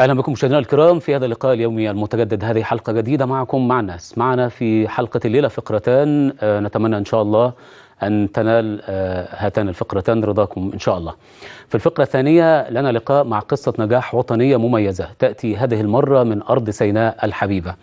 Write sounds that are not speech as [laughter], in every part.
اهلا بكم مشاهدينا الكرام في هذا اللقاء اليومي المتجدد هذه حلقه جديده معكم مع الناس معنا في حلقه الليله فقرتان آه، نتمنى ان شاء الله ان تنال آه، هاتان الفقرتان رضاكم ان شاء الله. في الفقره الثانيه لنا لقاء مع قصه نجاح وطنيه مميزه تاتي هذه المره من ارض سيناء الحبيبه.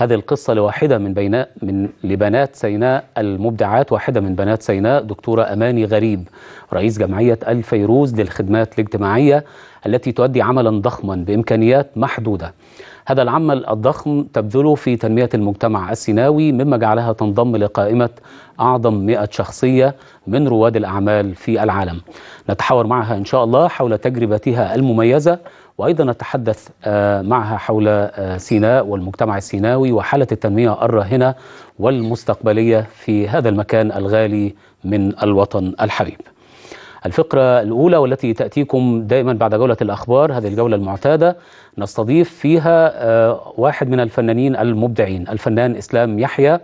هذه القصة لواحدة من بين من لبنات سيناء المبدعات واحدة من بنات سيناء دكتورة أماني غريب رئيس جمعية الفيروز للخدمات الاجتماعية التي تؤدي عملا ضخما بإمكانيات محدودة هذا العمل الضخم تبذله في تنمية المجتمع السيناوي مما جعلها تنضم لقائمة أعظم 100 شخصية من رواد الأعمال في العالم نتحاور معها إن شاء الله حول تجربتها المميزة وأيضا نتحدث آه، معها حول آه، سيناء والمجتمع السيناوي وحالة التنمية الراهنة والمستقبلية في هذا المكان الغالي من الوطن الحبيب الفقرة الأولى والتي تأتيكم دائما بعد جولة الأخبار هذه الجولة المعتادة نستضيف فيها آه، واحد من الفنانين المبدعين الفنان إسلام يحيى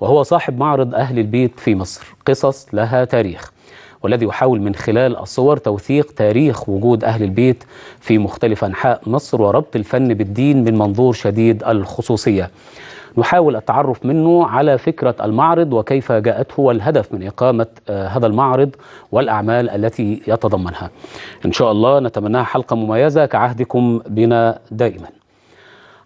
وهو صاحب معرض أهل البيت في مصر قصص لها تاريخ والذي يحاول من خلال الصور توثيق تاريخ وجود أهل البيت في مختلف أنحاء مصر وربط الفن بالدين من منظور شديد الخصوصية نحاول التعرف منه على فكرة المعرض وكيف جاءته والهدف من إقامة آه، هذا المعرض والأعمال التي يتضمنها إن شاء الله نتمناها حلقة مميزة كعهدكم بنا دائما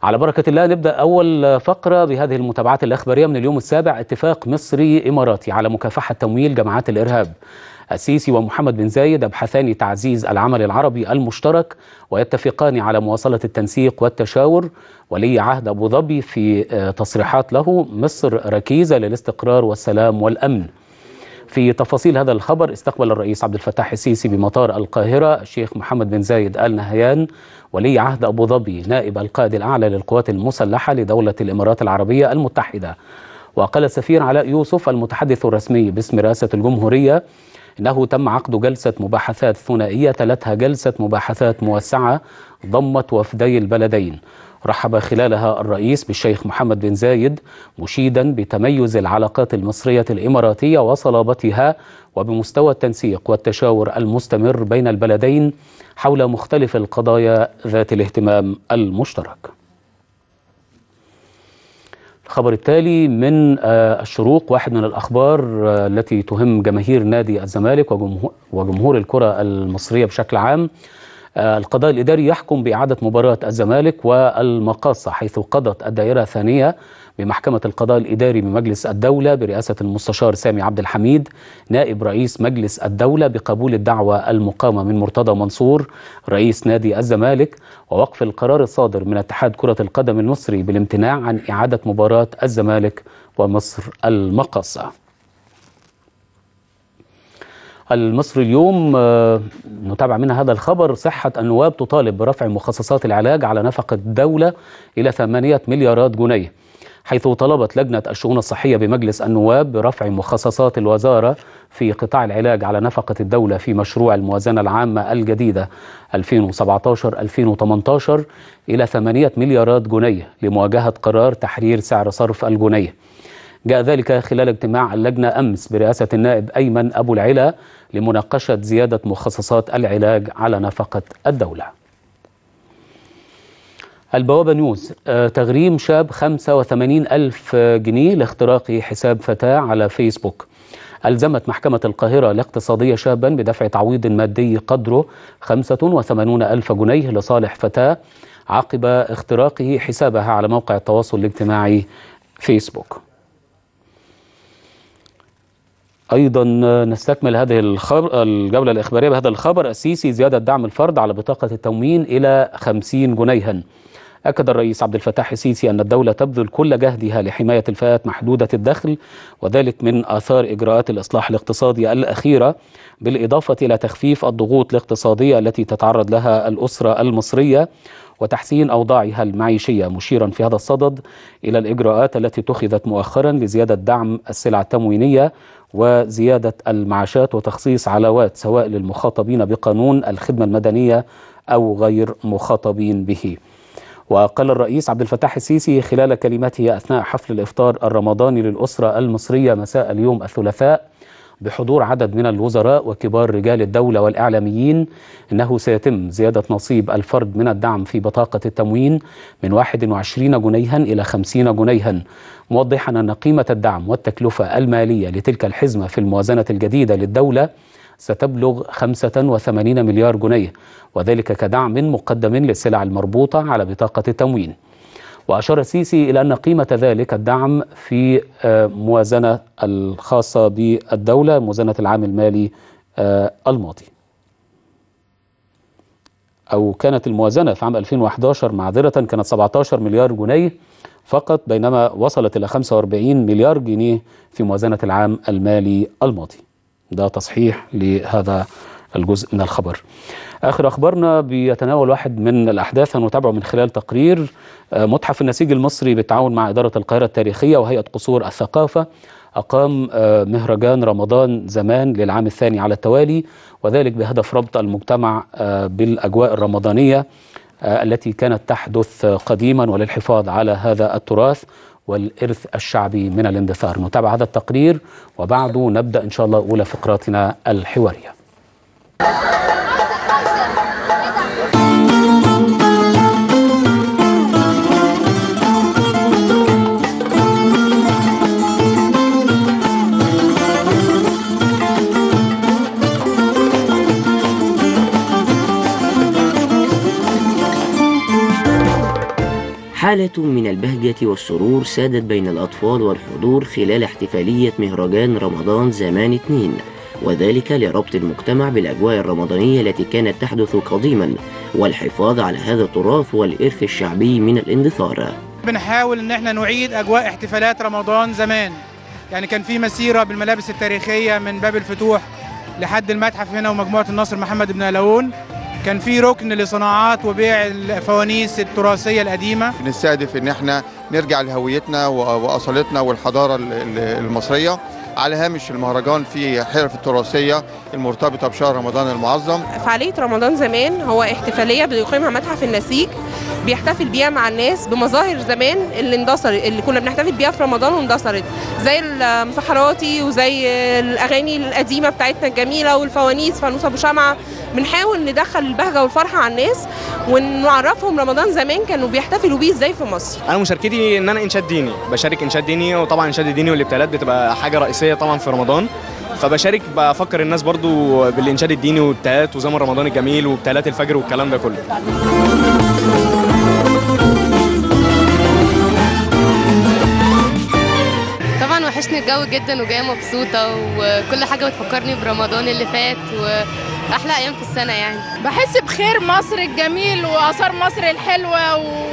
على بركة الله نبدأ أول فقرة بهذه المتابعات الأخبارية من اليوم السابع اتفاق مصري إماراتي على مكافحة تمويل جماعات الإرهاب السيسي ومحمد بن زايد يبحثان تعزيز العمل العربي المشترك ويتفقان على مواصلة التنسيق والتشاور ولي عهد أبو ظبي في آه، تصريحات له مصر ركيزة للاستقرار والسلام والأمن في تفاصيل هذا الخبر استقبل الرئيس عبد الفتاح السيسي بمطار القاهرة الشيخ محمد بن زايد آل نهيان ولي عهد أبو ظبي نائب القائد الأعلى للقوات المسلحة لدولة الإمارات العربية المتحدة وقال السفير علاء يوسف المتحدث الرسمي باسم رئاسة الجمهورية انه تم عقد جلسه مباحثات ثنائيه تلتها جلسه مباحثات موسعه ضمت وفدي البلدين رحب خلالها الرئيس بالشيخ محمد بن زايد مشيدا بتميز العلاقات المصرية الإماراتية وصلابتها وبمستوى التنسيق والتشاور المستمر بين البلدين حول مختلف القضايا ذات الاهتمام المشترك الخبر التالي من آه، الشروق واحد من الأخبار آه، التي تهم جماهير نادي الزمالك وجمهور الكرة المصرية بشكل عام آه، القضاء الإداري يحكم بإعادة مباراة الزمالك والمقاصة حيث قضت الدائرة الثانية بمحكمة القضاء الإداري بمجلس الدولة برئاسة المستشار سامي عبد الحميد نائب رئيس مجلس الدولة بقبول الدعوة المقامة من مرتضى منصور رئيس نادي الزمالك ووقف القرار الصادر من اتحاد كرة القدم المصري بالامتناع عن إعادة مباراة الزمالك ومصر المقصة المصري اليوم آه، نتابع منها هذا الخبر صحة النواب تطالب برفع مخصصات العلاج على نفقة الدولة إلى 8 مليارات جنيه حيث طلبت لجنة الشؤون الصحية بمجلس النواب برفع مخصصات الوزارة في قطاع العلاج على نفقة الدولة في مشروع الموازنة العامة الجديدة 2017-2018 إلى 8 مليارات جنيه لمواجهة قرار تحرير سعر صرف الجنيه جاء ذلك خلال اجتماع اللجنة أمس برئاسة النائب أيمن أبو العلا لمناقشة زيادة مخصصات العلاج على نفقة الدولة البوابة نيوز آه، تغريم شاب 85 ألف جنيه لاختراق حساب فتاة على فيسبوك ألزمت محكمة القاهرة الاقتصادية شابا بدفع تعويض مادي قدره 85 ألف جنيه لصالح فتاة عقب اختراقه حسابها على موقع التواصل الاجتماعي فيسبوك ايضا آه، نستكمل هذه الخبر الجوله الاخباريه بهذا الخبر السيسي زياده دعم الفرد على بطاقه التموين الى 50 جنيها أكد الرئيس عبد الفتاح السيسي أن الدولة تبذل كل جهدها لحماية الفئات محدودة الدخل وذلك من آثار إجراءات الإصلاح الاقتصادي الأخيرة بالإضافة إلى تخفيف الضغوط الاقتصادية التي تتعرض لها الأسرة المصرية وتحسين أوضاعها المعيشية مشيرا في هذا الصدد إلى الإجراءات التي اتخذت مؤخرا لزيادة دعم السلع التموينية وزيادة المعاشات وتخصيص علاوات سواء للمخاطبين بقانون الخدمة المدنية أو غير مخاطبين به وقال الرئيس عبد الفتاح السيسي خلال كلمته أثناء حفل الإفطار الرمضاني للأسرة المصرية مساء اليوم الثلاثاء بحضور عدد من الوزراء وكبار رجال الدولة والإعلاميين أنه سيتم زيادة نصيب الفرد من الدعم في بطاقة التموين من 21 جنيها إلى 50 جنيها موضحا أن قيمة الدعم والتكلفة المالية لتلك الحزمة في الموازنة الجديدة للدولة ستبلغ 85 مليار جنيه وذلك كدعم مقدم للسلع المربوطة على بطاقة التموين وأشار السيسي إلى أن قيمة ذلك الدعم في آه، موازنة الخاصة بالدولة موازنة العام المالي آه، الماضي أو كانت الموازنة في عام 2011 معذرة كانت 17 مليار جنيه فقط بينما وصلت إلى 45 مليار جنيه في موازنة العام المالي الماضي ده تصحيح لهذا الجزء من الخبر آخر أخبارنا بيتناول واحد من الأحداث هنتابعه من خلال تقرير آه، متحف النسيج المصري بالتعاون مع إدارة القاهرة التاريخية وهيئة قصور الثقافة أقام آه، مهرجان رمضان زمان للعام الثاني على التوالي وذلك بهدف ربط المجتمع آه، بالأجواء الرمضانية التي كانت تحدث قديما وللحفاظ على هذا التراث والإرث الشعبي من الاندثار نتابع هذا التقرير وبعده نبدأ إن شاء الله أولى فقراتنا الحوارية حالة من البهجة والسرور سادت بين الأطفال والحضور خلال احتفالية مهرجان رمضان زمان اتنين وذلك لربط المجتمع بالأجواء الرمضانية التي كانت تحدث قديما والحفاظ على هذا التراث والإرث الشعبي من الاندثار بنحاول ان احنا نعيد اجواء احتفالات رمضان زمان يعني كان في مسيره بالملابس التاريخيه من باب الفتوح لحد المتحف هنا ومجموعه الناصر محمد بن ألاون كان في ركن لصناعات وبيع الفوانيس التراثيه القديمه بنستهدف ان احنا نرجع لهويتنا واصالتنا والحضاره المصريه على هامش المهرجان في حرف التراثية المرتبطة بشهر رمضان المعظم فعالية رمضان زمان هو احتفالية بيقيمها متحف النسيج بيحتفل بيها مع الناس بمظاهر زمان اللي اندثرت اللي كنا بنحتفل بيها في رمضان واندثرت زي المسحراتي وزي الاغاني القديمه بتاعتنا الجميله والفوانيس فانوس ابو شمعه بنحاول ندخل البهجه والفرحه على الناس ونعرفهم رمضان زمان كانوا بيحتفلوا بيه ازاي في مصر انا مشاركتي ان انا انشاد ديني بشارك انشاد ديني وطبعا انشاد الديني والابتلاءات بتبقى حاجه رئيسيه الشخصيه طبعا في رمضان فبشارك بفكر الناس برضو بالانشاد الديني والابتهالات وزمن رمضان الجميل وابتهالات الفجر والكلام ده كله طبعا وحشني الجو جدا وجايه مبسوطه وكل حاجه بتفكرني برمضان اللي فات واحلى ايام في السنه يعني بحس بخير مصر الجميل واثار مصر الحلوه و...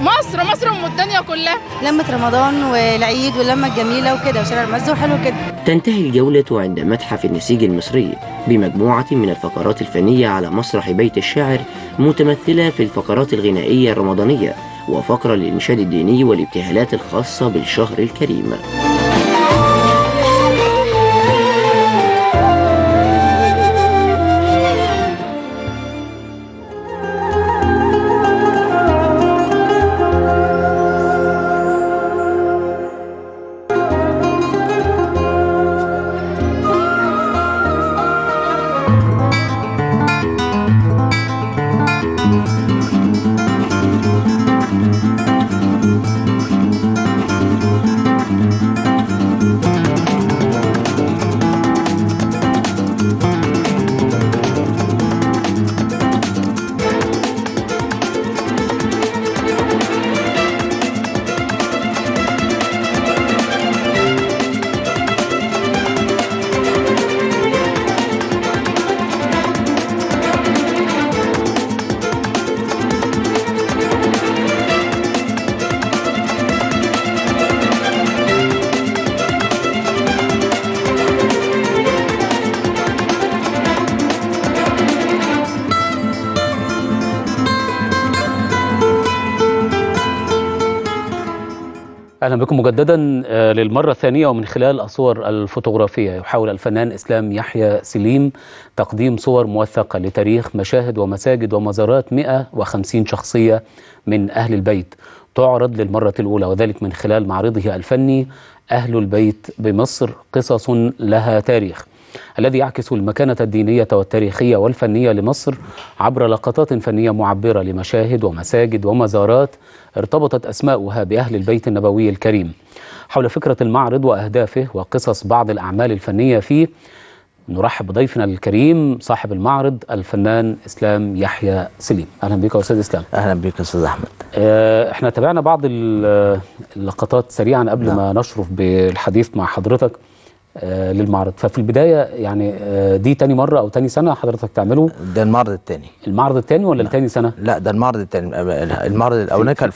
مصر مصر ام الدنيا كلها لمه رمضان والعيد واللمه الجميله وكده وشارع المزه وحلو كده تنتهي الجوله عند متحف النسيج المصري بمجموعه من الفقرات الفنيه على مسرح بيت الشاعر متمثله في الفقرات الغنائيه الرمضانيه وفقره للانشاد الديني والابتهالات الخاصه بالشهر الكريم بكم مجددا آه، للمرة الثانية ومن خلال الصور الفوتوغرافية يحاول الفنان إسلام يحيى سليم تقديم صور موثقة لتاريخ مشاهد ومساجد ومزارات 150 شخصية من أهل البيت تعرض للمرة الأولى وذلك من خلال معرضه الفني أهل البيت بمصر قصص لها تاريخ الذي يعكس المكانة الدينية والتاريخية والفنية لمصر عبر لقطات فنية معبرة لمشاهد ومساجد ومزارات ارتبطت أسماؤها بأهل البيت النبوي الكريم حول فكرة المعرض وأهدافه وقصص بعض الأعمال الفنية فيه نرحب بضيفنا الكريم صاحب المعرض الفنان اسلام يحيى سليم اهلا بك يا استاذ اسلام اهلا بك يا استاذ احمد آه، احنا تابعنا بعض اللقطات سريعا قبل نعم. ما نشرف بالحديث مع حضرتك آه، للمعرض ففي البدايه يعني آه، دي تاني مره او تاني سنه حضرتك تعمله ده المعرض التاني المعرض التاني ولا التاني سنه لا ده المعرض التاني آه، المعرض الاولاني كان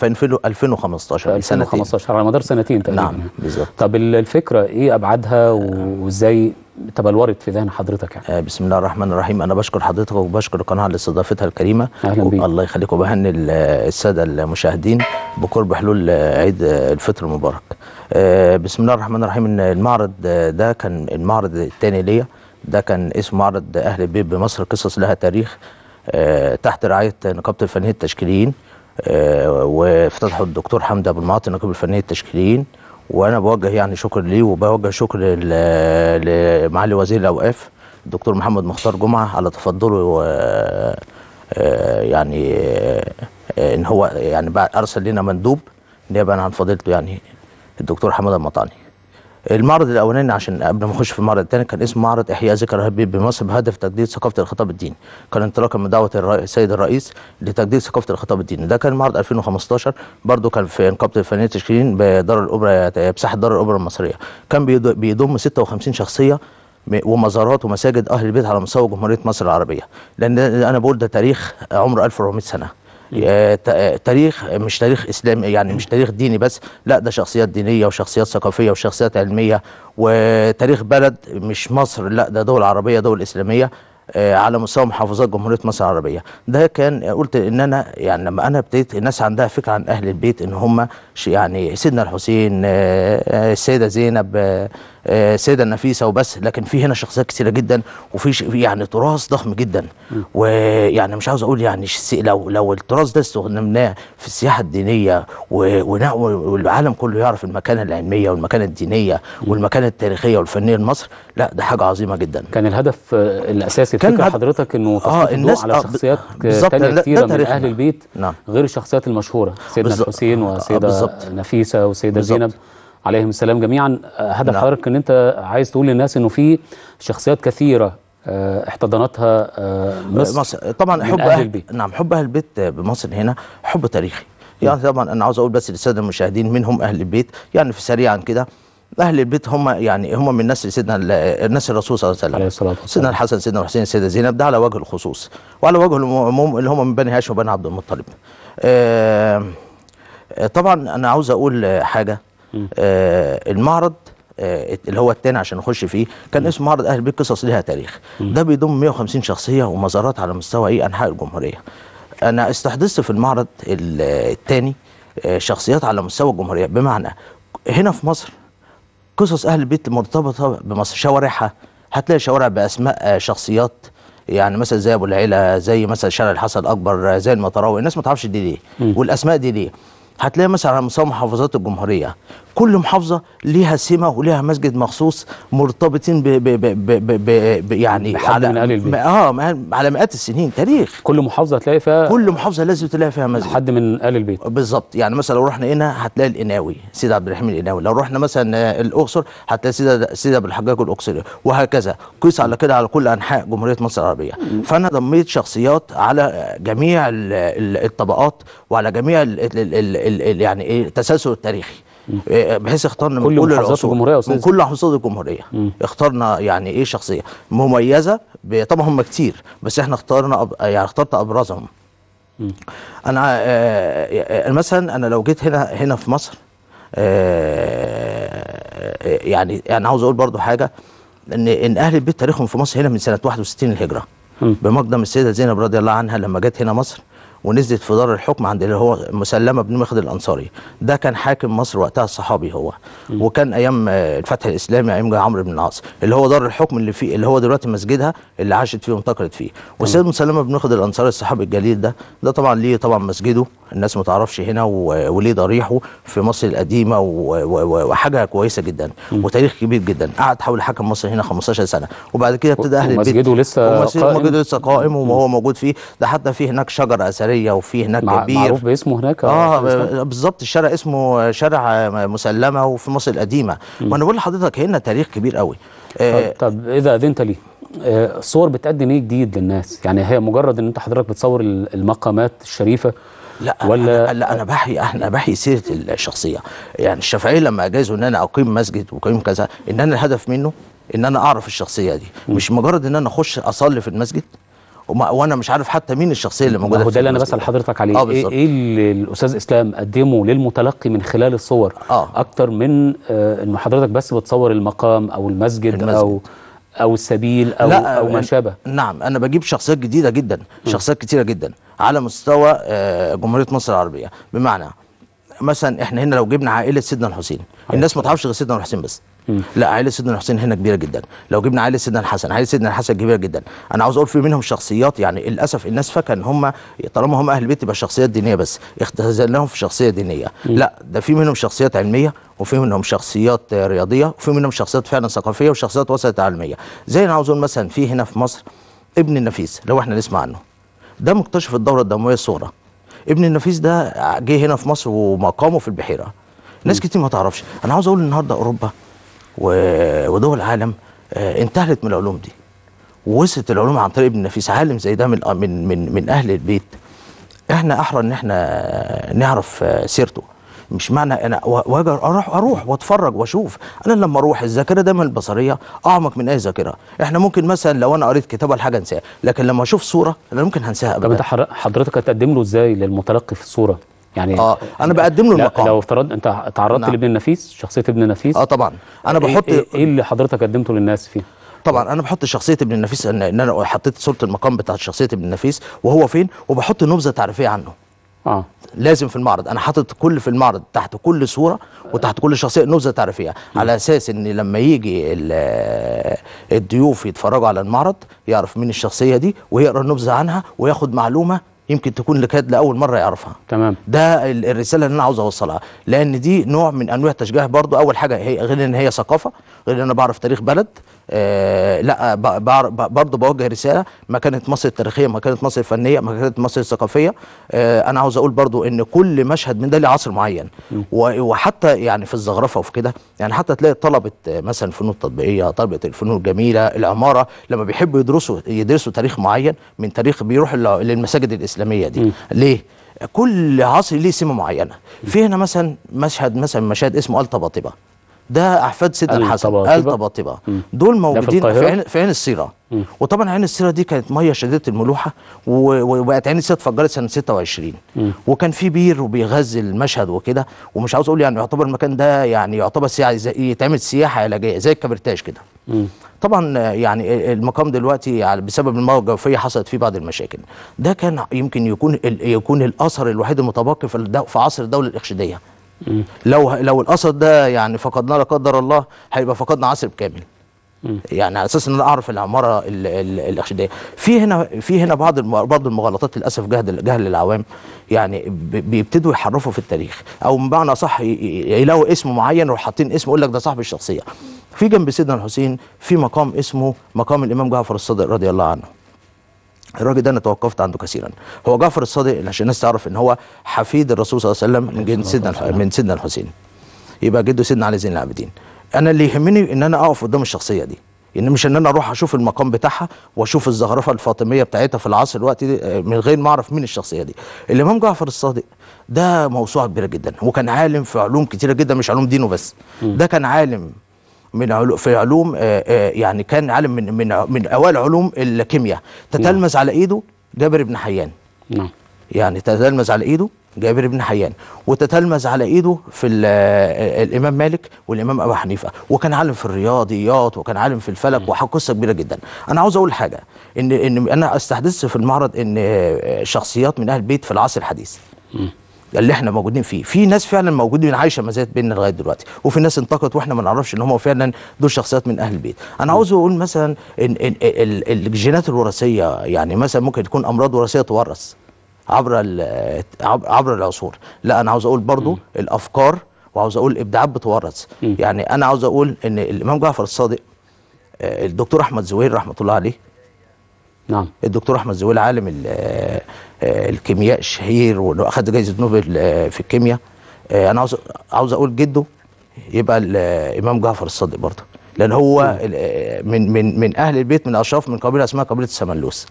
2015 2015 على مدار سنتين تقريبا نعم بالظبط طب الفكره ايه ابعادها وازاي تبلورت في ذهن حضرتك يعني. بسم الله الرحمن الرحيم انا بشكر حضرتك وبشكر القناه على استضافتها الكريمه اهلا بيك الله يخليك وبهني الساده المشاهدين بقرب حلول عيد الفطر المبارك آه، بسم الله الرحمن الرحيم ان المعرض ده كان المعرض الثاني ليا ده كان اسمه معرض اهل البيت بمصر قصص لها تاريخ آه، تحت رعايه نقابه الفنيين التشكيليين آه، وافتتحه الدكتور حمدي ابو المعاطي نقيب الفنيين التشكيليين وانا بوجه يعني شكر ليه وبوجه شكر لمعالي وزير الاوقاف الدكتور محمد مختار جمعه على تفضله و يعني ان هو يعني ارسل لنا مندوب نيابه عن فضيلته يعني الدكتور حماده المطعني المعرض الاولاني عشان قبل ما اخش في المعرض الثاني كان اسمه معرض احياء ذكرى الحبيب بمصر بهدف تجديد ثقافه الخطاب الديني كان انطلاقا من دعوه السيد الرئيس لتجديد ثقافه الخطاب الديني ده كان معرض 2015 برضه كان في نقابه الفنيه التشكيلين بدار الاوبرا بساحه دار الاوبرا المصريه كان بيضم 56 شخصيه ومزارات ومساجد اهل البيت على مستوى جمهوريه مصر العربيه لان انا بقول ده تاريخ عمره 1400 سنه آه، آه، تاريخ مش تاريخ اسلامي يعني مش تاريخ ديني بس لا ده شخصيات دينيه وشخصيات ثقافيه وشخصيات علميه وتاريخ بلد مش مصر لا ده دول عربيه دول اسلاميه آه، على مستوى محافظات جمهوريه مصر العربيه ده كان قلت ان انا يعني لما انا ابتديت الناس عندها فكره عن اهل البيت ان هم يعني سيدنا الحسين السيده زينب السيده آه، النفيسه وبس لكن في هنا شخصيات كثيره جدا وفي يعني تراث ضخم جدا ويعني مش عاوز اقول يعني لو لو التراث ده استخدمناه في السياحه الدينيه والعالم كله يعرف المكانه العلميه والمكانه الدينيه والمكانه التاريخيه والفنيه لمصر لا ده حاجه عظيمه جدا كان الهدف الاساسي كان الهدف حضرتك انه اه الناس على آه، شخصيات آه تانية كثيرة من اهل البيت نعم. غير الشخصيات المشهوره سيدنا الحسين وسيده آه، نفيسه وسيده زينب عليهم السلام جميعا آه، هدف نعم. حضرتك ان انت عايز تقول للناس انه في شخصيات كثيره آه، احتضنتها مصر, آه، مصر. طبعا حب اهل البيت نعم حب اهل البيت بمصر هنا حب تاريخي يعني نعم. طبعا انا عاوز اقول بس للساده المشاهدين منهم اهل البيت يعني في سريعا كده اهل البيت هم يعني هم من نسل سيدنا الناس الرسول صلى الله عليه وسلم سيدنا الحسن سيدنا الحسين سيدنا زينب ده على وجه الخصوص وعلى وجه العموم اللي هم من بني هاشم وبني عبد المطلب آه طبعا انا عاوز اقول حاجه آه المعرض آه اللي هو الثاني عشان نخش فيه كان اسمه معرض اهل بيت قصص ليها تاريخ ده بيضم 150 شخصيه ومزارات على مستوى ايه انحاء الجمهوريه انا استحدثت في المعرض الثاني آه، شخصيات على مستوى الجمهوريه بمعنى هنا في مصر قصص اهل البيت مرتبطه بمصر شوارعها هتلاقي شوارع باسماء آه، شخصيات يعني مثلا زي ابو العيله زي مثلا شارع الحسن الاكبر زي المطراوي الناس ما تعرفش دي ليه والاسماء دي ليه هتلاقي مثلا على مستوى محافظات الجمهوريه كل محافظه ليها سمه وليها مسجد مخصوص مرتبطين ب, ب, ب, ب, ب يعني على من البيت. اه على مئات السنين تاريخ كل محافظه تلاقي فيها كل محافظه لازم تلاقي فيها مسجد حد من ال البيت بالظبط يعني مثلا لو رحنا هنا هتلاقي القناوي سيدي عبد الرحيم القناوي لو رحنا مثلا الاقصر هتلاقي سيدي سيدي عبد الحجاج الاقصري وهكذا قيس على كده على كل انحاء جمهوريه مصر العربيه فانا ضميت شخصيات على جميع الطبقات وعلى جميع الـ الـ الـ الـ يعني إيه، التسلسل التاريخي إيه، بحيث اخترنا من كل, كل محافظات الجمهوريه من كل محافظات الجمهوريه اخترنا يعني ايه شخصيه مميزه طبعا هم كتير بس احنا اخترنا أب... يعني اخترت ابرزهم مم. انا آه, آه،, آه، مثلا انا لو جيت هنا هنا في مصر آه،, آه يعني انا عاوز اقول برضو حاجه ان ان اهل البيت تاريخهم في مصر هنا من سنه 61 الهجره بمقدم السيده زينب رضي الله عنها لما جت هنا مصر ونزلت في دار الحكم عند اللي هو مسلمه بن مخد الانصاري ده كان حاكم مصر وقتها الصحابي هو وكان ايام آه، الفتح الاسلامي ايام عمرو بن العاص اللي هو دار الحكم اللي فيه اللي هو دلوقتي مسجدها اللي عاشت فيه وانتقلت فيه والسيد مسلمه بن مخد الانصاري الصحابي الجليل ده ده طبعا ليه طبعا مسجده الناس ما تعرفش هنا وليه ضريحه في مصر القديمه وحاجه كويسه جدا وتاريخ كبير جدا قعد حول حكم مصر هنا 15 سنه وبعد كده ابتدى اهل البيت مسجده لسه قائم وهو موجود فيه ده حتى فيه هناك شجره اثريه العسكريه وفي هناك مع كبير معروف باسمه هناك اه, آه،, آه، بالظبط الشارع اسمه شارع مسلمه وفي مصر القديمه ما وانا بقول لحضرتك هنا تاريخ كبير قوي آه طب, اذا اذنت لي الصور آه، بتقدم ايه جديد للناس يعني هي مجرد ان انت حضرتك بتصور المقامات الشريفه لا ولا لا انا بحي انا بحي سيره الشخصيه يعني الشافعيه لما اجازوا ان انا اقيم مسجد واقيم كذا ان انا الهدف منه ان انا اعرف الشخصيه دي مش مجرد ان انا اخش اصلي في المسجد وانا مش عارف حتى مين الشخصيه اللي موجوده هو ده اللي انا بسال حضرتك عليه آه إيه-, ايه, اللي الاستاذ اسلام قدمه للمتلقي من خلال الصور آه. اكتر من آه انه حضرتك بس بتصور المقام او المسجد, المسجد. او او السبيل او لا او ما شابه نعم انا بجيب شخصيات جديده جدا شخصيات كتيره جدا على مستوى آه، جمهوريه مصر العربيه بمعنى مثلا احنا هنا لو جبنا عائله سيدنا الحسين أيوه. الناس ما تعرفش غير سيدنا الحسين بس لا عائله سيدنا الحسين هنا كبيره جدا لو جبنا عائله سيدنا الحسن عائله سيدنا الحسن كبيره جدا انا عاوز اقول في منهم شخصيات يعني للاسف الناس فاكره ان هم طالما هم اهل البيت يبقى شخصيات دينيه بس اختزلناهم في شخصيه دينيه لا ده في منهم شخصيات علميه وفي منهم شخصيات رياضيه وفي منهم شخصيات فعلا ثقافيه وشخصيات وسط علميه زي انا عاوز اقول مثلا في هنا في مصر ابن النفيس لو احنا نسمع عنه ده مكتشف الدوره الدمويه الصغرى ابن النفيس ده جه هنا في مصر ومقامه في البحيره ناس كتير ما تعرفش انا عاوز اقول النهارده اوروبا ودول العالم آه، انتهلت من العلوم دي ووصلت العلوم عن طريق ابن نفيس عالم زي ده من آه، من من, من اهل البيت احنا احرى ان احنا نعرف آه، سيرته مش معنى انا واجر اروح اروح واتفرج واشوف انا لما اروح الذاكره دايما البصريه اعمق من اي ذاكره احنا ممكن مثلا لو انا قريت كتاب ولا حاجه انساها لكن لما اشوف صوره انا ممكن هنساها ابدا طب حضرتك هتقدم له ازاي للمتلقي في الصوره يعني اه انا بقدم له المقام لو افترض انت تعرضت نعم. لابن النفيس شخصيه ابن النفيس اه طبعا انا إيه، بحط ايه, إيه اللي حضرتك قدمته للناس فيه طبعا انا بحط شخصيه ابن النفيس ان انا حطيت صوره المقام بتاعت شخصيه ابن النفيس وهو فين وبحط نبذه تعريفيه عنه اه لازم في المعرض انا حاطط كل في المعرض تحت كل صوره وتحت كل شخصيه نبذه تعريفيه على اساس ان لما يجي الضيوف يتفرجوا على المعرض يعرف مين الشخصيه دي ويقرا النبذه عنها وياخد معلومه يمكن تكون لكاد لاول مره يعرفها تمام ده الرساله اللي انا عاوز اوصلها لان دي نوع من انواع التشجيع برضو اول حاجه هي غير ان هي ثقافه غير ان انا بعرف تاريخ بلد آه، لا برضه بوجه رساله مكانه مصر التاريخيه مكانه مصر الفنيه مكانه مصر الثقافيه آه انا عاوز اقول برضه ان كل مشهد من ده ليه عصر معين وحتى يعني في الزخرفه وفي كده يعني حتى تلاقي طلبه آه، مثلا الفنون التطبيقيه طلبه الفنون الجميله العماره لما بيحبوا يدرسوا يدرسوا تاريخ معين من تاريخ بيروح للمساجد الاسلاميه دي م. ليه كل عصر ليه سمه معينه في هنا مثلا مشهد مثلا مشهد اسمه الطباطبه ده احفاد سيدنا الحسن ال طباطبه دول موجودين في في عين السيره مم. وطبعا عين السيره دي كانت ميه شديده الملوحه وبقت عين السيره اتفجرت سنه 26 مم. وكان في بير وبيغذي المشهد وكده ومش عاوز اقول يعني يعتبر المكان ده يعني يعتبر سياحه يتعمل سياحه علاجيه زي الكبرتاج كده طبعا يعني المقام دلوقتي بسبب الموجة الجوفيه حصلت فيه بعض المشاكل ده كان يمكن يكون يكون الاثر الوحيد المتبقي في عصر الدوله الاخشيديه لو لو القصد ده يعني فقدناه لا قدر الله هيبقى فقدنا عصر كامل يعني على اساس ان انا اعرف العماره الاخشديه في هنا في هنا بعض بعض المغالطات للاسف جهل جهل العوام يعني بيبتدوا يحرفوا في التاريخ او بمعنى صح يلاقوا اسم معين وحاطين حاطين اسم يقول لك ده صاحب الشخصيه في جنب سيدنا الحسين في مقام اسمه مقام الامام جعفر الصادق رضي الله عنه الراجل ده انا توقفت عنده كثيرا هو جعفر الصادق عشان الناس تعرف ان هو حفيد الرسول صلى الله عليه وسلم من سيدنا من سيدنا الحسين يبقى جده سيدنا علي زين العابدين انا اللي يهمني ان انا اقف قدام الشخصيه دي ان يعني مش ان انا اروح اشوف المقام بتاعها واشوف الزخرفه الفاطميه بتاعتها في العصر الوقت دي آه، من غير ما اعرف مين الشخصيه دي الامام جعفر الصادق ده موسوعه كبيره جدا وكان عالم في علوم كتيره جدا مش علوم دينه بس ده كان عالم من علوم في علوم آه، آه، يعني كان عالم من من من اوائل علوم الكيمياء تتلمذ على ايده جابر بن حيان نعم يعني تتلمذ على ايده جابر بن حيان وتتلمذ على ايده في آه، الامام مالك والامام ابو حنيفه وكان عالم في الرياضيات وكان عالم في الفلك وقصه كبيره جدا انا عاوز اقول حاجه ان ان انا استحدثت في المعرض ان شخصيات من اهل البيت في العصر الحديث اللي احنا موجودين فيه في ناس فعلا موجودين عايشه ما زالت بيننا لغايه دلوقتي وفي ناس انتقدت واحنا ما نعرفش ان هم فعلا دول شخصيات من اهل البيت انا عاوز اقول مثلا إن إن الجينات الوراثيه يعني مثلا ممكن تكون امراض وراثيه تورث عبر عبر العصور لا انا عاوز اقول برضو م. الافكار وعاوز اقول الابداعات بتورث يعني انا عاوز اقول ان الامام جعفر الصادق آه، الدكتور احمد زوير رحمه الله عليه نعم الدكتور احمد زويل عالم آه، آه، الكيمياء الشهير واخد جائزه نوبل آه، في الكيمياء انا عاوز عاوز اقول جده يبقى الامام جعفر الصادق برضه لان هو من من من اهل البيت من اشراف من قبيله اسمها قبيله السملوس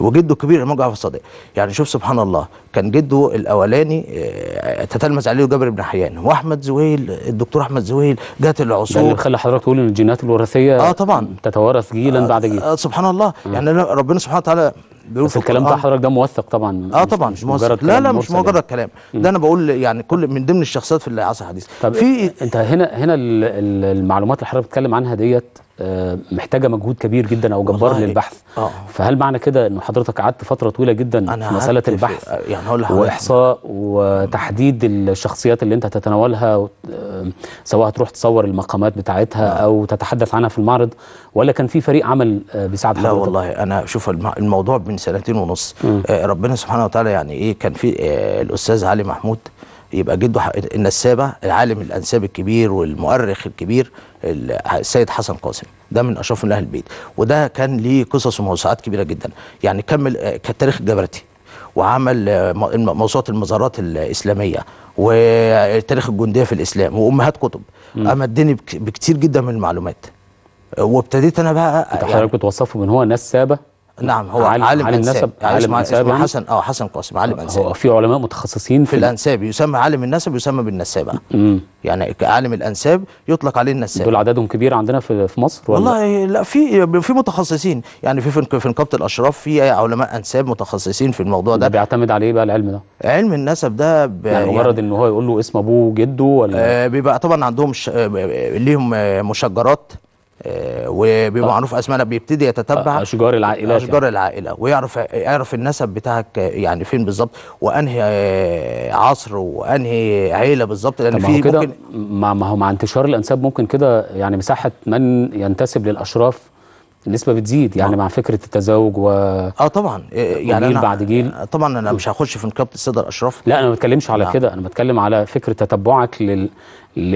وجده الكبير الموجع جعفر الصادق يعني شوف سبحان الله كان جده الاولاني آه، تتلمذ عليه جابر بن حيان واحمد زويل الدكتور احمد زويل جت العصور يعني اللي خلى حضرتك تقول ان الجينات الوراثيه اه طبعا تتوارث جيلا آه بعد جيل آه سبحان الله يعني ربنا سبحانه وتعالى بس الكلام ده حضرتك ده موثق طبعا اه طبعا مش موثق لا لا مش يعني. مجرد كلام ده انا بقول يعني كل من ضمن الشخصيات في العصر الحديث في انت هنا هنا المعلومات اللي حضرتك بتتكلم عنها ديت آه، محتاجه مجهود كبير جدا او جبار للبحث آه. فهل معنى كده ان حضرتك قعدت فتره طويله جدا أنا في مساله البحث آه، يعني هقول واحصاء وتحديد الشخصيات اللي انت هتتناولها آه، سواء هتروح تصور المقامات بتاعتها آه. او تتحدث عنها في المعرض ولا كان في فريق عمل بيساعد حضرتك لا والله انا شوف الموضوع من سنتين ونص م. ربنا سبحانه وتعالى يعني ايه كان في الأستاذ علي محمود يبقى جده النسابه العالم الانساب الكبير والمؤرخ الكبير السيد حسن قاسم ده من اشراف من اهل البيت وده كان ليه قصص وموسوعات كبيره جدا يعني كمل آه، كالتاريخ الجبرتي وعمل آه، موسوعه المزارات الاسلاميه وتاريخ الجنديه في الاسلام وامهات كتب امدني بكتير جدا من المعلومات آه، وابتديت انا بقى انت يعني حضرتك بتوصفه من هو نسابه نعم هو عالم, عالم, عالم عالم انساب يعني يعني؟ حسن اه حسن قاسم عالم انساب هو في علماء متخصصين في, في الانساب يسمى عالم النسب يسمى بالنسابه يعني عالم الانساب يطلق عليه النساب دول عددهم كبير عندنا في في مصر ولا والله لا في في متخصصين يعني في في نقابه الاشراف في علماء انساب متخصصين في الموضوع ده, ده بيعتمد عليه بقى العلم ده علم النسب ده يعني مجرد يعني ان هو يقول له اسم ابوه وجده ولا آه بيبقى طبعا عندهم آه، ليهم مشجرات آه، وبيبقى معروف اسماء بيبتدي يتتبع اشجار آه، آه، العائلات اشجار يعني. العائله ويعرف يعرف النسب بتاعك يعني فين بالظبط وانهي عصر وانهي عيله بالظبط لان في ممكن ما هو مع انتشار الانساب ممكن كده يعني مساحه من ينتسب للاشراف النسبه بتزيد يعني أوه. نعم. مع فكره التزاوج و اه طبعا يعني جيل بعد جيل طبعا انا مش هخش في نقابه الصدر اشراف لا انا ما بتكلمش على نعم. كده انا بتكلم على فكره تتبعك لل ل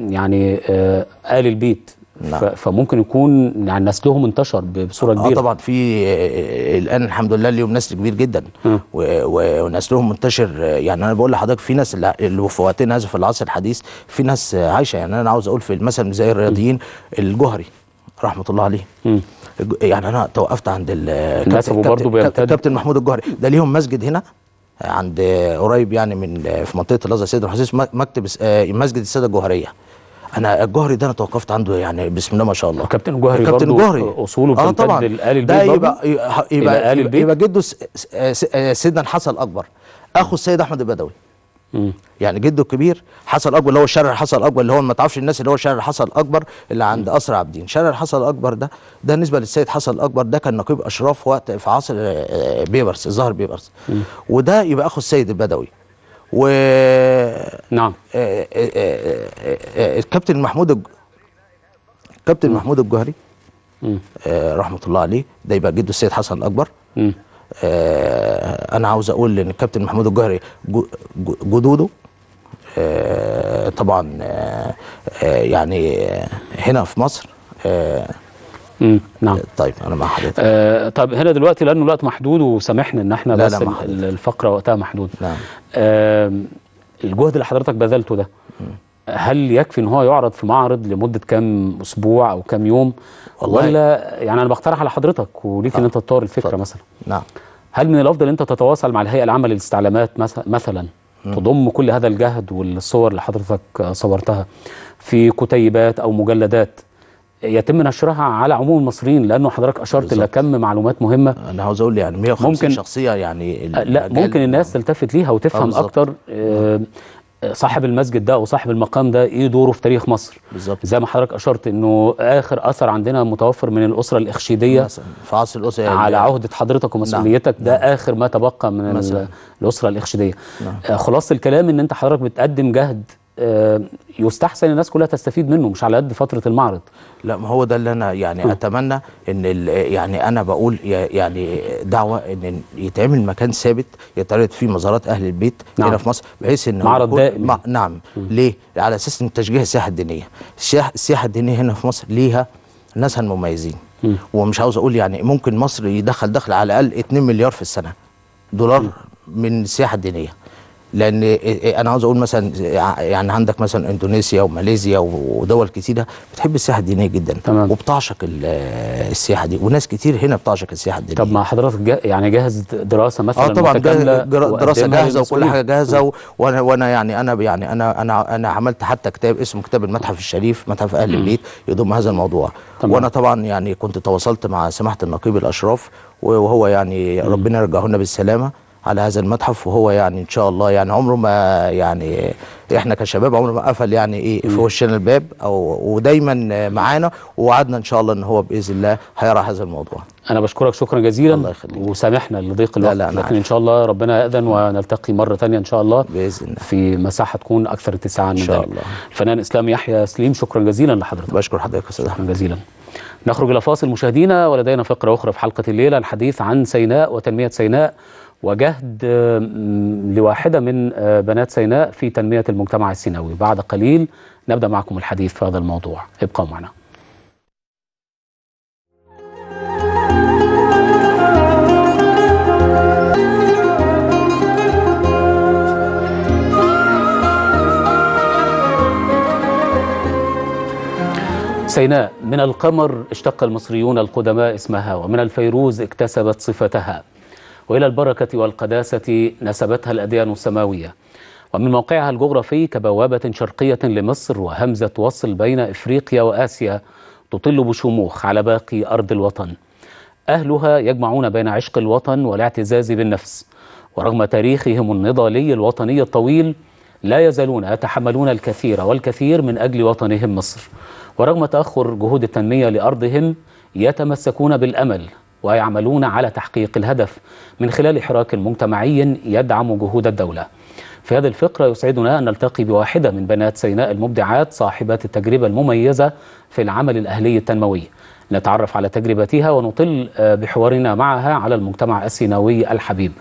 يعني آه ال البيت نعم. فممكن يكون يعني نسلهم انتشر بصوره آه، كبيره اه طبعا في آه، الان الحمد لله اليوم نسل كبير جدا ونسلهم منتشر يعني انا بقول لحضرتك في ناس اللي في وقتنا هذا في العصر الحديث في ناس عايشه يعني انا عاوز اقول في مثلا زي الرياضيين الجهري رحمه الله عليه يعني انا توقفت عند الكابتن كابتن, محمود الجهري ده ليهم مسجد هنا عند قريب يعني من في منطقه الازهر سيد الحسيس مكتب آه، مسجد الساده الجوهريه انا الجهري ده انا توقفت عنده يعني بسم الله ما شاء الله كابتن جهري كابتن جهري اصوله اه طبعا لآل البيت ده يبقى يبقى يبقى, يبقى, يبقى جده آه، سيدنا الحسن الاكبر اخو السيد احمد البدوي يعني جده الكبير حصل اكبر اللي هو شارع حصل الاكبر اللي هو ما تعرفش الناس اللي هو شارع حصل الاكبر اللي عند قصر عابدين شارع حصل الاكبر ده ده بالنسبه للسيد حصل الاكبر ده كان نقيب اشراف وقت في عصر آه، آه، بيبرس ظهر بيبرس وده يبقى اخو السيد البدوي و نعم آه، آه، آه، الكابتن محمود الكابتن محمود الجوهري رحمه الله عليه ده يبقى جده السيد حسن الاكبر انا عاوز اقول ان الكابتن محمود الجوهري جدوده طبعا يعني هنا في مصر نعم طيب انا مع حضرتك آه طب هنا دلوقتي لانه الوقت محدود وسامحني ان احنا لا بس لا الفقره وقتها محدود نعم آه الجهد اللي حضرتك بذلته ده هل يكفي ان هو يعرض في معرض لمده كام اسبوع او كام يوم والله ولا يعني انا بقترح على حضرتك وليك ان آه. انت تطور الفكره طب. مثلا نعم هل من الافضل انت تتواصل مع الهيئه العامه للاستعلامات مثلا مم. تضم كل هذا الجهد والصور اللي حضرتك صورتها في كتيبات او مجلدات يتم نشرها على عموم المصريين لانه حضرتك اشرت لكم معلومات مهمه انا عاوز اقول يعني 150 ممكن شخصيه يعني أه، لا ممكن الناس آه. تلتفت ليها وتفهم آه، اكتر صاحب المسجد ده او صاحب المقام ده ايه دوره في تاريخ مصر بالظبط زي ما حضرتك اشرت انه اخر اثر عندنا متوفر من الاسره الاخشيديه في عصر الاسره يعني على عهده حضرتك ومسؤوليتك نعم. ده نعم. اخر ما تبقى من مثلا. الاسره الاخشيديه نعم. خلاص الكلام ان انت حضرتك بتقدم جهد آه، يستحسن الناس كلها تستفيد منه مش على قد فتره المعرض لا ما هو ده اللي انا يعني م. اتمنى ان يعني انا بقول يعني دعوه ان يتعمل مكان ثابت يتعرض فيه مزارات اهل البيت نعم. هنا في مصر بحيث ان معرض دائم ما نعم م. ليه على اساس ان تشجيع السياحه الدينيه السياحه الدينيه هنا في مصر ليها ناسها المميزين ومش عاوز اقول يعني ممكن مصر يدخل دخل على الاقل 2 مليار في السنه دولار من السياحه الدينيه لان انا عاوز اقول مثلا يعني عندك مثلا اندونيسيا وماليزيا ودول كتيره بتحب السياحه الدينيه جدا تمام. وبتعشق السياحه دي وناس كتير هنا بتعشق السياحه الدينيه طب ما حضرتك يعني جاهز دراسه مثلا اه طبعا دراسه إيه؟ جاهزه وكل حاجه جاهزه وانا وانا يعني انا يعني انا انا انا عملت حتى كتاب اسمه كتاب المتحف الشريف متحف اهل البيت يضم هذا الموضوع تمام. وانا طبعا يعني كنت تواصلت مع سماحه النقيب الاشراف وهو يعني ربنا يرجعه لنا بالسلامه على هذا المتحف وهو يعني ان شاء الله يعني عمره ما يعني احنا كشباب عمره ما قفل يعني ايه في وشنا الباب او ودايما معانا ووعدنا ان شاء الله ان هو باذن الله هيرى هذا الموضوع. انا بشكرك شكرا جزيلا الله يخليك وسامحنا لضيق الوقت لا لا لكن عارف. ان شاء الله ربنا يأذن ونلتقي مره ثانيه ان شاء الله باذن الله في مساحه تكون اكثر اتساعا ان شاء ذلك. الله الفنان اسلام يحيى سليم شكرا جزيلا لحضرتك. بشكر حضرتك يا احمد جزيلا. نخرج الى فاصل مشاهدينا ولدينا فقره اخرى في حلقه الليله الحديث عن سيناء وتنميه سيناء وجهد لواحدة من آه، بنات سيناء في تنمية المجتمع السيناوي بعد قليل نبدأ معكم الحديث في هذا الموضوع ابقوا معنا سيناء من القمر اشتق المصريون القدماء اسمها ومن الفيروز اكتسبت صفتها وإلى البركة والقداسة نسبتها الأديان السماوية ومن موقعها الجغرافي كبوابة شرقية لمصر وهمزة وصل بين إفريقيا وآسيا تطل بشموخ على باقي أرض الوطن أهلها يجمعون بين عشق الوطن والاعتزاز بالنفس ورغم تاريخهم النضالي الوطني الطويل لا يزالون يتحملون الكثير والكثير من أجل وطنهم مصر ورغم تأخر جهود التنمية لأرضهم يتمسكون بالأمل ويعملون على تحقيق الهدف من خلال حراك مجتمعي يدعم جهود الدولة في هذه الفقرة يسعدنا أن نلتقي بواحدة من بنات سيناء المبدعات صاحبات التجربة المميزة في العمل الأهلي التنموي نتعرف على تجربتها ونطل بحوارنا معها على المجتمع السيناوي الحبيب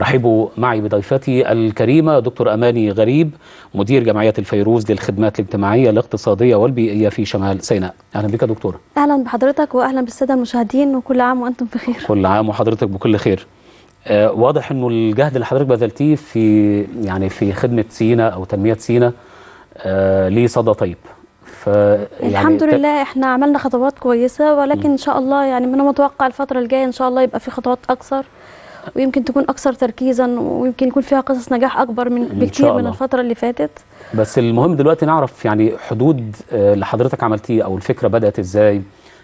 رحبوا معي بضيفتي الكريمة دكتور أماني غريب مدير جمعية الفيروز للخدمات الاجتماعية الاقتصادية والبيئية في شمال سيناء أهلا بك دكتورة أهلا بحضرتك وأهلا بالسادة المشاهدين وكل عام وأنتم بخير كل عام وحضرتك بكل خير آه واضح أنه الجهد اللي حضرتك بذلتيه في يعني في خدمة سيناء أو تنمية سيناء آه ليه صدى طيب ف يعني الحمد لله احنا عملنا خطوات كويسه ولكن م. ان شاء الله يعني من متوقع الفتره الجايه ان شاء الله يبقى في خطوات اكثر ويمكن تكون اكثر تركيزا ويمكن يكون فيها قصص نجاح اكبر من بكثير من الفتره اللي فاتت بس المهم دلوقتي نعرف يعني حدود آه، اللي حضرتك عملتيه او الفكره بدات ازاي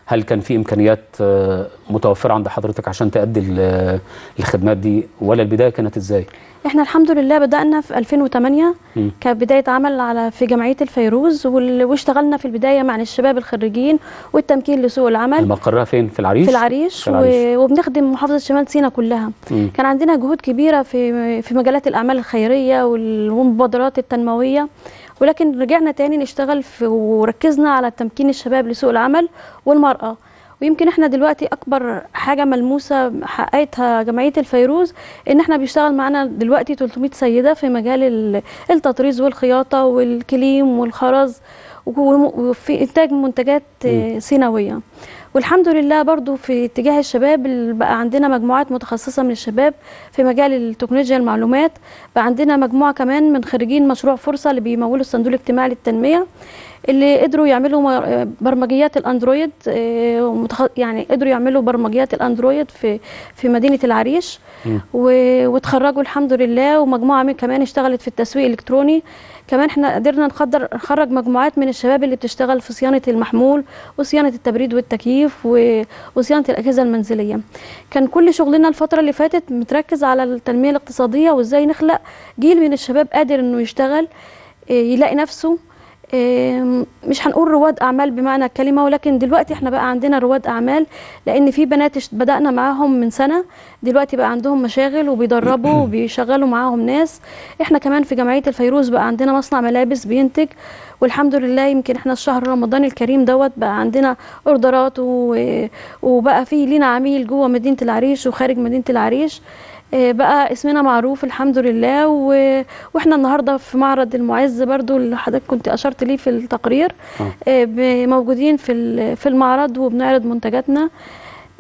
هل كان في امكانيات آه، متوفره عند حضرتك عشان تأدي آه، الخدمات دي ولا البدايه كانت ازاي احنا الحمد لله بدانا في 2008 كبدايه عمل على في جمعيه الفيروز واشتغلنا في البدايه مع الشباب الخريجين والتمكين لسوق العمل مقرها فين في العريش في العريش, في العريش. وبنخدم محافظه شمال سيناء كلها م. كان عندنا جهود كبيره في في مجالات الاعمال الخيريه والمبادرات التنمويه ولكن رجعنا تاني نشتغل في وركزنا على تمكين الشباب لسوق العمل والمرأة ويمكن احنا دلوقتي اكبر حاجه ملموسه حققتها جمعيه الفيروز ان احنا بيشتغل معانا دلوقتي 300 سيده في مجال التطريز والخياطه والكليم والخرز وفي انتاج منتجات سينويه والحمد لله برضو في اتجاه الشباب بقى عندنا مجموعات متخصصه من الشباب في مجال التكنولوجيا المعلومات بقى عندنا مجموعه كمان من خريجين مشروع فرصه اللي بيمولوا الصندوق الاجتماعي للتنميه اللي قدروا يعملوا برمجيات الاندرويد آه، يعني قدروا يعملوا برمجيات الاندرويد في في مدينه العريش وتخرجوا الحمد لله ومجموعه من كمان اشتغلت في التسويق الالكتروني كمان احنا قدرنا نقدر نخرج مجموعات من الشباب اللي بتشتغل في صيانه المحمول وصيانه التبريد والتكييف وصيانه الاجهزه المنزليه كان كل شغلنا الفتره اللي فاتت متركز على التنميه الاقتصاديه وازاي نخلق جيل من الشباب قادر انه يشتغل آه، يلاقي نفسه مش هنقول رواد اعمال بمعنى الكلمه ولكن دلوقتي احنا بقى عندنا رواد اعمال لان في بنات بدانا معاهم من سنه دلوقتي بقى عندهم مشاغل وبيدربوا [clears throat] وبيشغلوا معاهم ناس احنا كمان في جمعيه الفيروز بقى عندنا مصنع ملابس بينتج والحمد لله يمكن احنا الشهر رمضان الكريم دوت بقى عندنا اوردرات وبقى في لينا عميل جوه مدينه العريش وخارج مدينه العريش آه، بقى اسمنا معروف الحمد لله و... واحنا النهارده في معرض المعز برضو اللي حضرتك كنت اشرت ليه في التقرير آه. آه، موجودين في في المعرض وبنعرض منتجاتنا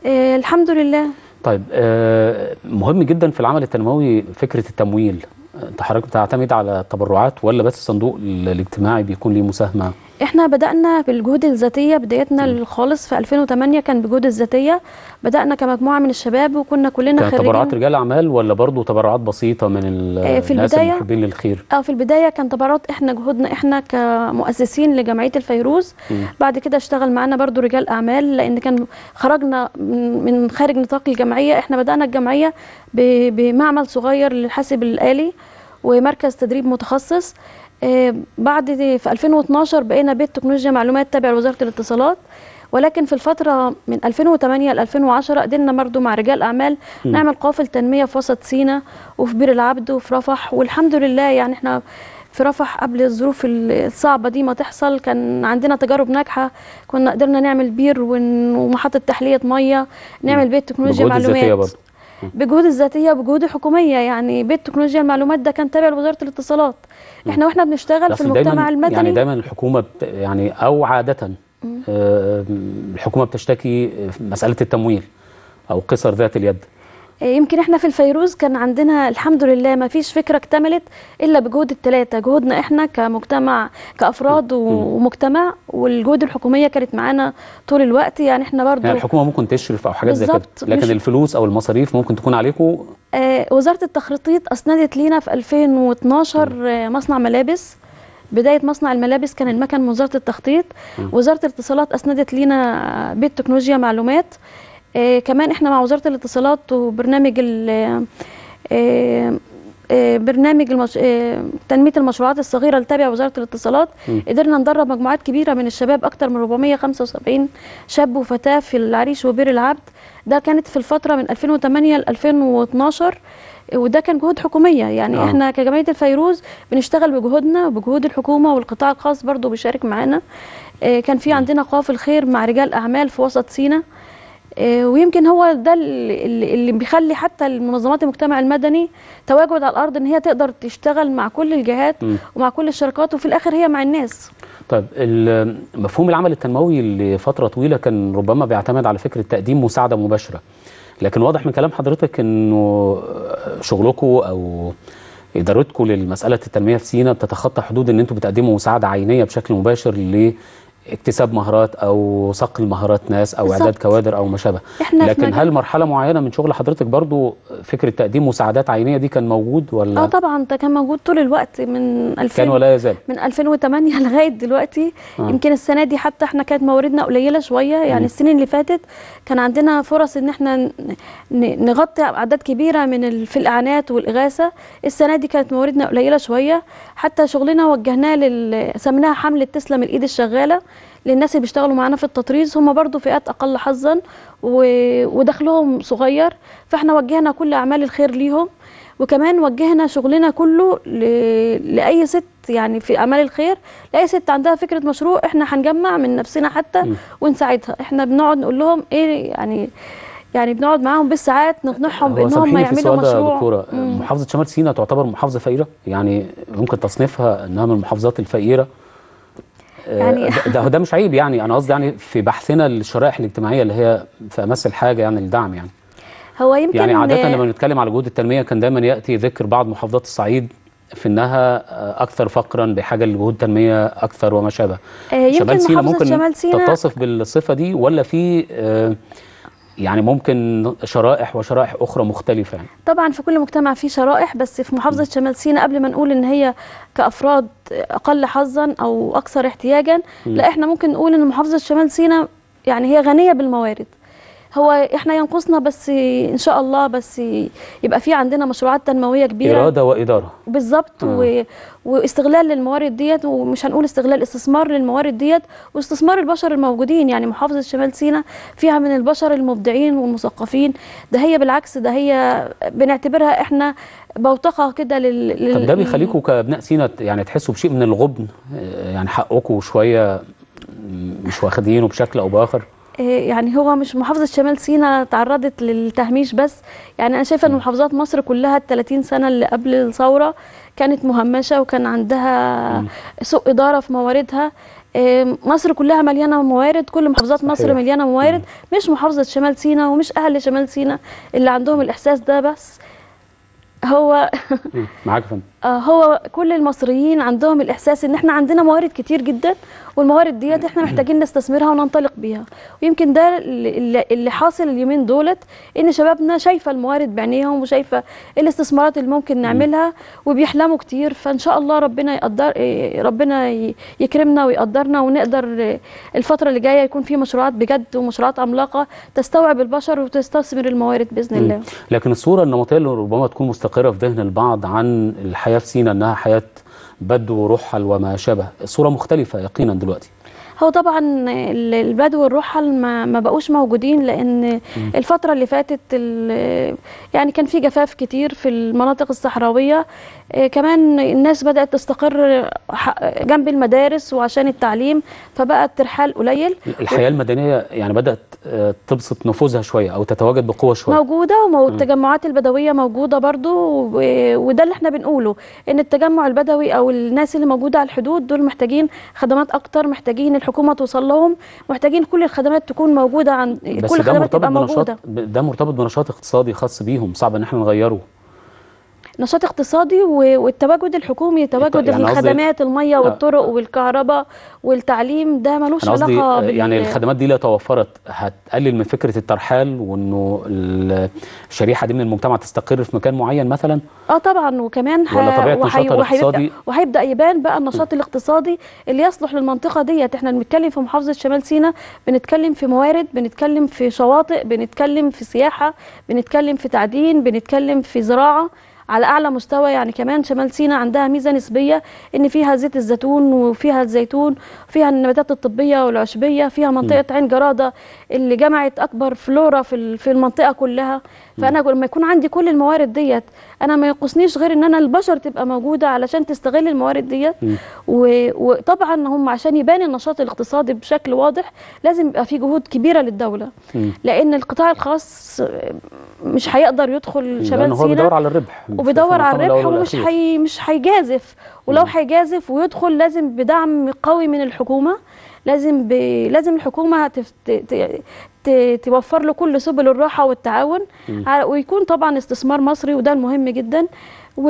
آه الحمد لله طيب آه مهم جدا في العمل التنموي فكره التمويل انت حضرتك بتعتمد على التبرعات ولا بس الصندوق الاجتماعي بيكون ليه مساهمه احنا بدأنا بالجهود الذاتية بدايتنا الخالص في 2008 كان بجهود الذاتية بدأنا كمجموعة من الشباب وكنا كلنا خارجين تبرعات رجال أعمال ولا برضه تبرعات بسيطة من آه، في الناس المحبين للخير؟ اه في البداية كان تبرعات احنا جهودنا احنا كمؤسسين لجمعية الفيروز م. بعد كده اشتغل معانا برضه رجال أعمال لأن كان خرجنا من خارج نطاق الجمعية احنا بدأنا الجمعية بمعمل صغير للحاسب الآلي ومركز تدريب متخصص آه، بعد في 2012 بقينا بيت تكنولوجيا معلومات تابع لوزاره الاتصالات ولكن في الفتره من 2008 ل 2010 قدرنا برضه مع رجال اعمال نعمل قافل تنميه في وسط سينا وفي بير العبد وفي رفح والحمد لله يعني احنا في رفح قبل الظروف الصعبة دي ما تحصل كان عندنا تجارب ناجحة كنا قدرنا نعمل بير ومحطة تحلية مية نعمل بيت تكنولوجيا معلومات بجهود الذاتيه وبجهود الحكوميه يعني بيت تكنولوجيا المعلومات ده كان تابع لوزاره الاتصالات احنا واحنا بنشتغل في المجتمع يعني المدني يعني دايما الحكومه يعني او عاده آه، الحكومه بتشتكي مساله التمويل او قصر ذات اليد آه، يمكن احنا في الفيروز كان عندنا الحمد لله ما فيش فكره اكتملت الا بجهود الثلاثه جهودنا احنا كمجتمع كافراد ومجتمع والجهود الحكوميه كانت معانا طول الوقت يعني احنا برضو يعني الحكومه ممكن تشرف او حاجات زي كده لكن الفلوس او المصاريف ممكن تكون عليكم آه وزاره التخطيط اسندت لينا في 2012 آه، مصنع ملابس بدايه مصنع الملابس كان المكن من وزاره التخطيط وزاره الاتصالات اسندت لينا بيت تكنولوجيا معلومات آه، كمان احنا مع وزاره الاتصالات وبرنامج آه، آه، برنامج المش... تنميه المشروعات الصغيره التابعة لوزارة وزاره الاتصالات م. قدرنا ندرب مجموعات كبيره من الشباب اكثر من 475 شاب وفتاه في العريش وبير العبد ده كانت في الفتره من 2008 ل 2012 وده كان جهود حكوميه يعني آه. احنا كجمعيه الفيروز بنشتغل بجهودنا وبجهود الحكومه والقطاع الخاص برضه بيشارك معانا كان في عندنا قوافل خير مع رجال اعمال في وسط سينا آه، ويمكن هو ده اللي بيخلي حتى المنظمات المجتمع المدني تواجد على الارض ان هي تقدر تشتغل مع كل الجهات م. ومع كل الشركات وفي الاخر هي مع الناس طيب مفهوم العمل التنموي لفتره طويله كان ربما بيعتمد على فكره تقديم مساعده مباشره لكن واضح من كلام حضرتك انه شغلكم او ادارتكم لمساله التنميه في سينا بتتخطى حدود ان انتم بتقدموا مساعده عينيه بشكل مباشر اكتساب مهارات او صقل مهارات ناس او بالزبط. اعداد كوادر او ما شابه لكن هل مرحله معينه من شغل حضرتك برضو فكره تقديم مساعدات عينيه دي كان موجود ولا اه طبعا ده كان موجود طول الوقت من 2000 كان ولا يزال من 2008 [laughs] لغايه دلوقتي آه. يمكن السنه دي حتى احنا كانت مواردنا قليله شويه يعني م. السنين اللي فاتت كان عندنا فرص ان احنا نغطي اعداد كبيره من في الاعانات والاغاثه السنه دي كانت مواردنا قليله شويه حتى شغلنا وجهناه لل سميناها حمله تسلم الايد الشغاله للناس اللي بيشتغلوا معانا في التطريز هم برضو فئات اقل حظا ودخلهم صغير فاحنا وجهنا كل اعمال الخير ليهم وكمان وجهنا شغلنا كله ل... لاي ست يعني في اعمال الخير لاي ست عندها فكره مشروع احنا هنجمع من نفسنا حتى ونساعدها احنا بنقعد نقول لهم ايه يعني يعني بنقعد معاهم بالساعات نقنعهم بانهم يعملوا مشروع دكتوره محافظه شمال سيناء تعتبر محافظه فقيره يعني ممكن تصنيفها انها من المحافظات الفقيره آه، يعني ده ده مش عيب يعني انا قصدي يعني في بحثنا للشرائح الاجتماعيه اللي هي في امس الحاجه يعني الدعم يعني هو يمكن يعني عاده لما بنتكلم على جهود التنميه كان دايما ياتي ذكر بعض محافظات الصعيد في انها آه، اكثر فقرا بحاجه لجهود تنميه اكثر وما شابه آه، شمال سينا ممكن شمال سينا تتصف بالصفه دي ولا في يعني ممكن شرائح وشرائح اخرى مختلفه يعني. طبعا في كل مجتمع في شرائح بس في محافظه شمال سيناء قبل ما نقول ان هي كافراد اقل حظا او اكثر احتياجا م. لا احنا ممكن نقول ان محافظه شمال سيناء يعني هي غنيه بالموارد هو احنا ينقصنا بس ان شاء الله بس يبقى في عندنا مشروعات تنمويه كبيره اراده واداره بالظبط آه. و... واستغلال للموارد ديت ومش هنقول استغلال استثمار للموارد ديت واستثمار البشر الموجودين يعني محافظه شمال سيناء فيها من البشر المبدعين والمثقفين ده هي بالعكس ده هي بنعتبرها احنا بوتقه كده لل طب ده بيخليكم كابناء سينا يعني تحسوا بشيء من الغبن يعني حقكم شويه مش واخدينه بشكل او باخر إيه، يعني هو مش محافظه شمال سيناء تعرضت للتهميش بس يعني انا شايفه ان محافظات مصر كلها ال 30 سنه اللي قبل الثوره كانت مهمشه وكان عندها سوء اداره في مواردها إيه، مصر كلها مليانه موارد كل محافظات صحيح. مصر مليانه موارد مش محافظه شمال سيناء ومش اهل شمال سيناء اللي عندهم الاحساس ده بس هو معاك فندم آه، هو كل المصريين عندهم الاحساس ان احنا عندنا موارد كتير جدا والموارد ديت احنا محتاجين نستثمرها وننطلق بيها ويمكن ده اللي حاصل اليومين دولت ان شبابنا شايفه الموارد بعينيهم وشايفه الاستثمارات اللي ممكن نعملها وبيحلموا كتير فان شاء الله ربنا يقدر إيه، ربنا يكرمنا ويقدرنا ونقدر الفتره اللي جايه يكون في مشروعات بجد ومشروعات عملاقه تستوعب البشر وتستثمر الموارد باذن الله لكن الصوره النمطيه اللي ربما تكون مستقره في ذهن البعض عن الحياه في سينا أنها حياة بدو وروحها وما شابه الصورة مختلفة يقينا دلوقتي هو طبعا البدو والرحل ما, ما بقوش موجودين لان الفتره اللي فاتت يعني كان في جفاف كتير في المناطق الصحراويه آه، كمان الناس بدات تستقر جنب المدارس وعشان التعليم فبقى الترحال قليل الحياه المدنيه يعني بدات آه، تبسط نفوذها شويه او تتواجد بقوه شويه موجوده والتجمعات البدويه موجوده برضو وده اللي احنا بنقوله ان التجمع البدوي او الناس اللي موجوده على الحدود دول محتاجين خدمات اكتر محتاجين الحكومه توصل لهم محتاجين كل الخدمات تكون موجوده عند كل الخدمات تبقى موجوده ده مرتبط بنشاط اقتصادي خاص بيهم صعب ان احنا نغيره نشاط اقتصادي والتواجد الحكومي تواجد يعني الخدمات الميه آه. والطرق والكهرباء والتعليم ده ملوش علاقه يعني بال... يعني الخدمات دي لو توفرت هتقلل من فكره الترحال وانه الشريحه دي من المجتمع تستقر في مكان معين مثلا اه طبعا وكمان ولا طبيعه وحي... الاقتصادي وهيبدا يبان بقى النشاط الاقتصادي اللي يصلح للمنطقه ديت احنا بنتكلم في محافظه شمال سيناء بنتكلم في موارد بنتكلم في شواطئ بنتكلم في سياحه بنتكلم في تعدين بنتكلم في زراعه على اعلى مستوى يعني كمان شمال سيناء عندها ميزه نسبيه ان فيها زيت الزيتون وفيها الزيتون فيها النباتات الطبيه والعشبيه فيها منطقه عين جراده اللي جمعت اكبر فلورا في في المنطقه كلها فانا لما يكون عندي كل الموارد ديت انا ما ينقصنيش غير ان انا البشر تبقى موجوده علشان تستغل الموارد ديت وطبعا هم عشان يبان النشاط الاقتصادي بشكل واضح لازم يبقى في جهود كبيره للدوله لان القطاع الخاص مش هيقدر يدخل شمال سيناء هو بيدور على الربح وبيدور على الربح ومش حي مش هيجازف ولو هيجازف ويدخل لازم بدعم قوي من الحكومه لازم ب... لازم الحكومه تف... ت... ت... توفر له كل سبل الراحه والتعاون على... ويكون طبعا استثمار مصري وده المهم جدا و...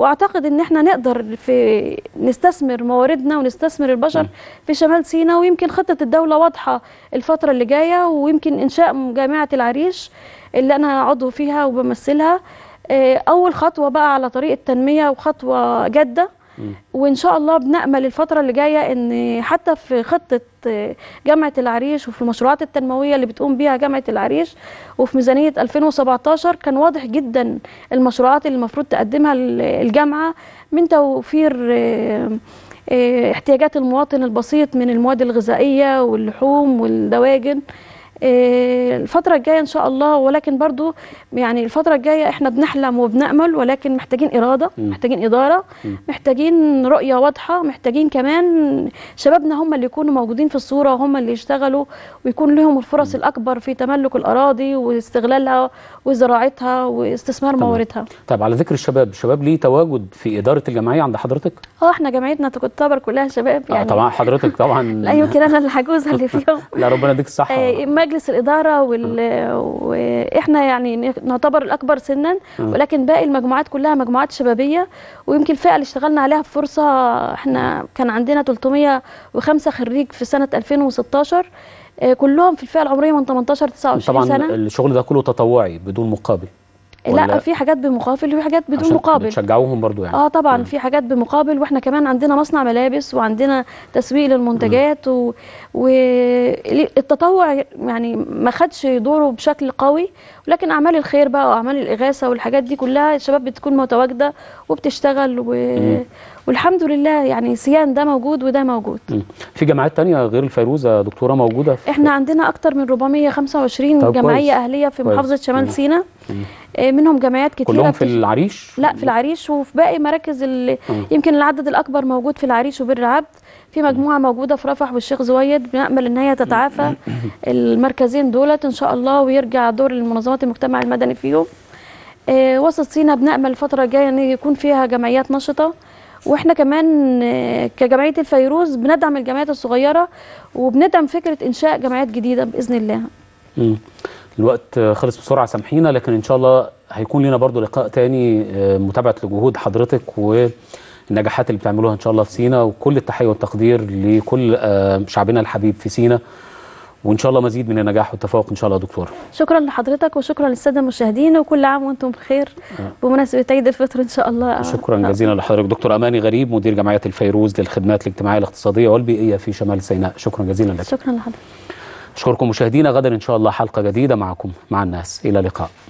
واعتقد ان احنا نقدر في نستثمر مواردنا ونستثمر البشر في شمال سيناء ويمكن خطه الدوله واضحه الفتره اللي جايه ويمكن انشاء جامعه العريش اللي انا عضو فيها وبمثلها آه، اول خطوه بقى على طريق التنميه وخطوه جاده وان شاء الله بنامل الفتره اللي جايه ان حتى في خطه آه، جامعه العريش وفي المشروعات التنمويه اللي بتقوم بيها جامعه العريش وفي ميزانيه 2017 كان واضح جدا المشروعات اللي المفروض تقدمها الجامعه من توفير آه، آه، احتياجات المواطن البسيط من المواد الغذائيه واللحوم والدواجن إيه، الفترة الجاية إن شاء الله ولكن برضو يعني الفترة الجاية إحنا بنحلم وبنأمل ولكن محتاجين إرادة م. محتاجين إدارة م. محتاجين رؤية واضحة محتاجين كمان شبابنا هم اللي يكونوا موجودين في الصورة هم اللي يشتغلوا ويكون لهم الفرص م. الأكبر في تملك الأراضي واستغلالها وزراعتها واستثمار مواردها طيب على ذكر الشباب الشباب ليه تواجد في إدارة الجمعية عند حضرتك؟ اه احنا جمعيتنا تعتبر كلها شباب آه، يعني آه طبعا حضرتك [laughs] طبعا لا يمكن أنا اللي هجوزها اللي فيهم [laughs] لا ربنا يديك الصحة آه مجلس الإدارة وال... وإحنا يعني نعتبر الأكبر سنا ولكن باقي المجموعات كلها مجموعات شبابية ويمكن الفئة اللي اشتغلنا عليها بفرصة احنا كان عندنا 305 خريج في سنة 2016 آه، كلهم في الفئه العمريه من 18 ل 29 سنه طبعا الشغل ده كله تطوعي بدون مقابل لا في حاجات بمقابل وفي حاجات بدون مقابل بتشجعوهم برضو يعني اه طبعا مم. في حاجات بمقابل واحنا كمان عندنا مصنع ملابس وعندنا تسويق للمنتجات والتطوع و... يعني ما خدش دوره بشكل قوي ولكن اعمال الخير بقى واعمال الاغاثه والحاجات دي كلها الشباب بتكون متواجده وبتشتغل و... والحمد لله يعني سيان ده موجود وده موجود مم. في جامعات تانية غير الفيروزة دكتورة موجودة في احنا عندنا اكتر من 425 جمعية اهلية في محافظة شمال سيناء إيه، منهم جمعيات كتيره كلهم في العريش لا في العريش وفي باقي مراكز اللي يمكن العدد الاكبر موجود في العريش وبر عبد في مجموعه موجوده في رفح والشيخ زويد بنامل ان هي تتعافى [clears throat] المركزين دولت ان شاء الله ويرجع دور المنظمات المجتمع المدني فيهم إيه، وسط سينا بنامل الفتره الجايه ان يكون فيها جمعيات نشطه واحنا كمان إيه، كجمعيه الفيروز بندعم الجمعيات الصغيره وبندعم فكره انشاء جمعيات جديده باذن الله الوقت خلص بسرعه سامحينا لكن ان شاء الله هيكون لنا برضو لقاء تاني آه، متابعه لجهود حضرتك والنجاحات اللي بتعملوها ان شاء الله في سينا وكل التحيه والتقدير لكل آه، شعبنا الحبيب في سينا وان شاء الله مزيد من النجاح والتفوق ان شاء الله دكتور شكرا لحضرتك وشكرا للساده المشاهدين وكل عام وانتم بخير آه. بمناسبه عيد الفطر ان شاء الله شكرا جزيلا لحضرتك دكتور اماني غريب مدير جمعيه الفيروز للخدمات الاجتماعيه الاقتصاديه والبيئيه في شمال سيناء شكرا جزيلا لك شكرا لحضرتك أشكركم مشاهدينا غدا إن شاء الله حلقة جديدة معكم مع الناس إلى اللقاء